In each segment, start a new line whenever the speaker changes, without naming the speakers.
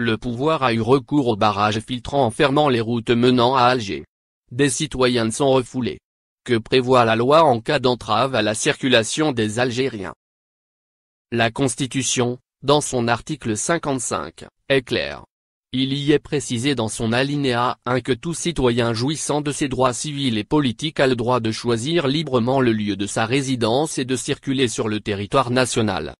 Le pouvoir a eu recours au barrages filtrant en fermant les routes menant à Alger. Des citoyens sont refoulés. Que prévoit la loi en cas d'entrave à la circulation des Algériens La Constitution, dans son article 55, est claire. Il y est précisé dans son alinéa 1 que tout citoyen jouissant de ses droits civils et politiques a le droit de choisir librement le lieu de sa résidence et de circuler sur le territoire national.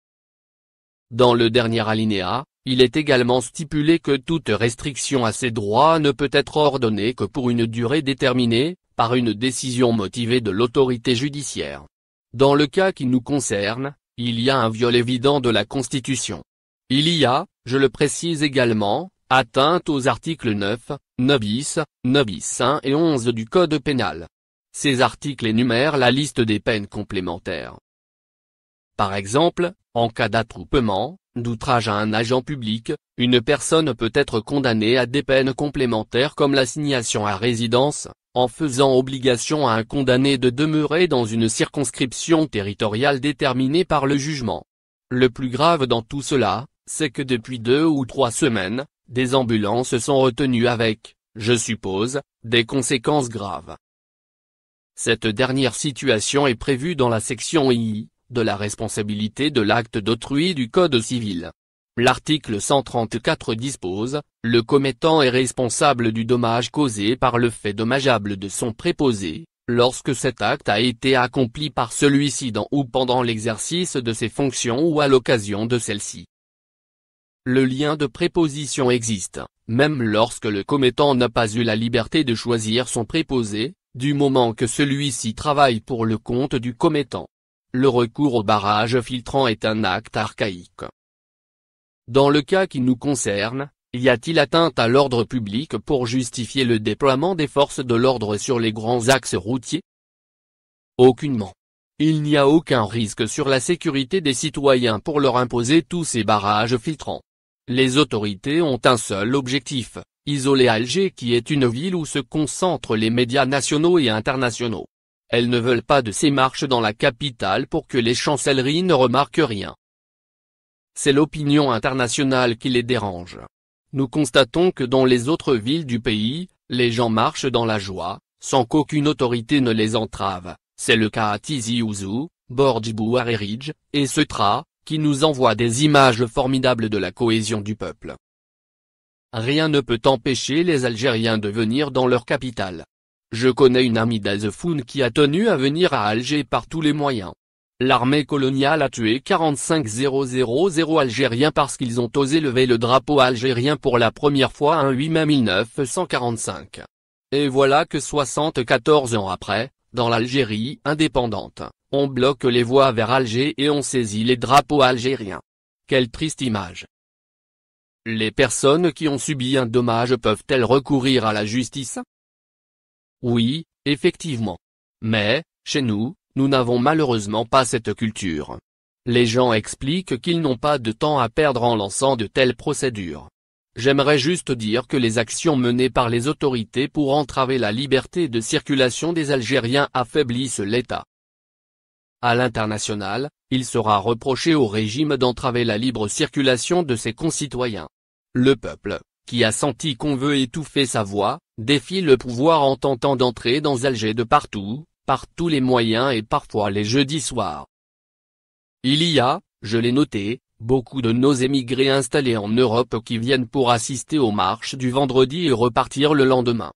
Dans le dernier alinéa, il est également stipulé que toute restriction à ces droits ne peut être ordonnée que pour une durée déterminée, par une décision motivée de l'autorité judiciaire. Dans le cas qui nous concerne, il y a un viol évident de la Constitution. Il y a, je le précise également, atteinte aux articles 9, 9 bis, 9 bis 1 et 11 du Code pénal. Ces articles énumèrent la liste des peines complémentaires. Par exemple, en cas d'attroupement, d'outrage à un agent public, une personne peut être condamnée à des peines complémentaires comme l'assignation à résidence, en faisant obligation à un condamné de demeurer dans une circonscription territoriale déterminée par le jugement. Le plus grave dans tout cela, c'est que depuis deux ou trois semaines, des ambulances sont retenues avec, je suppose, des conséquences graves. Cette dernière situation est prévue dans la section I, de la responsabilité de l'acte d'autrui du Code civil. L'article 134 dispose, le commettant est responsable du dommage causé par le fait dommageable de son préposé, lorsque cet acte a été accompli par celui-ci dans ou pendant l'exercice de ses fonctions ou à l'occasion de celle ci Le lien de préposition existe, même lorsque le commettant n'a pas eu la liberté de choisir son préposé, du moment que celui-ci travaille pour le compte du commettant le recours au barrage filtrant est un acte archaïque. Dans le cas qui nous concerne, y a-t-il atteinte à l'ordre public pour justifier le déploiement des forces de l'ordre sur les grands axes routiers Aucunement. Il n'y a aucun risque sur la sécurité des citoyens pour leur imposer tous ces barrages filtrants. Les autorités ont un seul objectif, isoler Alger qui est une ville où se concentrent les médias nationaux et internationaux. Elles ne veulent pas de ces marches dans la capitale pour que les chancelleries ne remarquent rien. C'est l'opinion internationale qui les dérange. Nous constatons que dans les autres villes du pays, les gens marchent dans la joie, sans qu'aucune autorité ne les entrave, c'est le cas à Tizi Ouzou, et Setra, qui nous envoient des images formidables de la cohésion du peuple. Rien ne peut empêcher les Algériens de venir dans leur capitale. Je connais une amie d'Azefoun qui a tenu à venir à Alger par tous les moyens. L'armée coloniale a tué 45 000 Algériens parce qu'ils ont osé lever le drapeau algérien pour la première fois un 8 mai 1945. Et voilà que 74 ans après, dans l'Algérie indépendante, on bloque les voies vers Alger et on saisit les drapeaux algériens. Quelle triste image. Les personnes qui ont subi un dommage peuvent-elles recourir à la justice oui, effectivement. Mais, chez nous, nous n'avons malheureusement pas cette culture. Les gens expliquent qu'ils n'ont pas de temps à perdre en lançant de telles procédures. J'aimerais juste dire que les actions menées par les autorités pour entraver la liberté de circulation des Algériens affaiblissent l'État. À l'international, il sera reproché au régime d'entraver la libre circulation de ses concitoyens. Le peuple, qui a senti qu'on veut étouffer sa voix, défie le pouvoir en tentant d'entrer dans Alger de partout, par tous les moyens et parfois les jeudis soirs. Il y a, je l'ai noté, beaucoup de nos émigrés installés en Europe qui viennent pour assister aux marches du vendredi et repartir le lendemain.